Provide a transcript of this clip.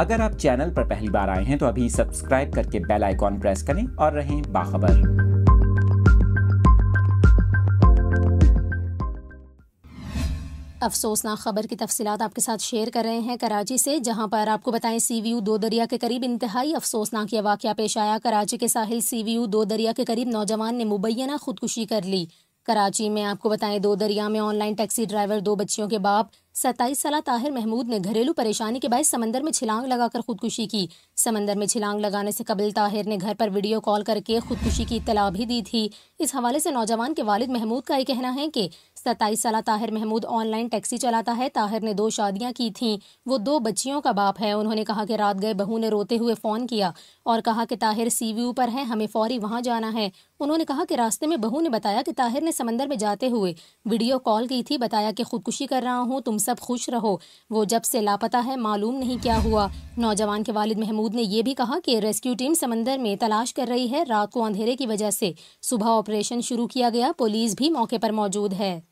अगर आप चैनल पर पहली बार आए हैं तो अभी सब्सक्राइब करके बेल आइकॉन प्रेस करें और रहें बाखबर अफसोसनाक खबर की तफसीत आपके साथ शेयर कर रहे हैं कराची से जहां पर आपको बताएं सी वी यू दो दरिया के करीब इंतहाई अफसोसनाक यह वाक़ पेश आया कराची के साहिल सी वी यू दो दरिया के करीब नौजवान ने मुबैना खुदकुशी कर ली कराची में आपको बताएं दो दरिया में ऑनलाइन टैक्सी ड्राइवर दो बच्चियों के बाप सत्ताईस साल ताहिर महमूद ने घरेलू परेशानी के बाद समंदर में छिलांग लगाकर खुदकुशी की समंदर में छिलांग लगाने से कबल ताहिर ने घर पर वीडियो कॉल करके खुदकुशी की इतला भी दी थी इस हवाले से नौजवान के वालिद महमूद का ये कहना है कि सत्ताईस साल ताहिर महमूद ऑनलाइन टैक्सी चलाता है ताहिर ने दो शादियां की थीं वो दो बच्चियों का बाप है उन्होंने कहा कि रात गए बहू ने रोते हुए फ़ोन किया और कहा कि ताहिर सी वी पर है हमें फौरी वहाँ जाना है उन्होंने कहा कि रास्ते में बहू ने बताया कि ताहिर ने समंदर में जाते हुए वीडियो कॉल की थी बताया कि खुदकुशी कर रहा हूँ तुम सब खुश रहो वो जब से लापता है मालूम नहीं क्या हुआ नौजवान के वालिद महमूद ने यह भी कहा कि रेस्क्यू टीम समंदर में तलाश कर रही है रात को अंधेरे की वजह से सुबह ऑपरेशन शुरू किया गया पुलिस भी मौके पर मौजूद है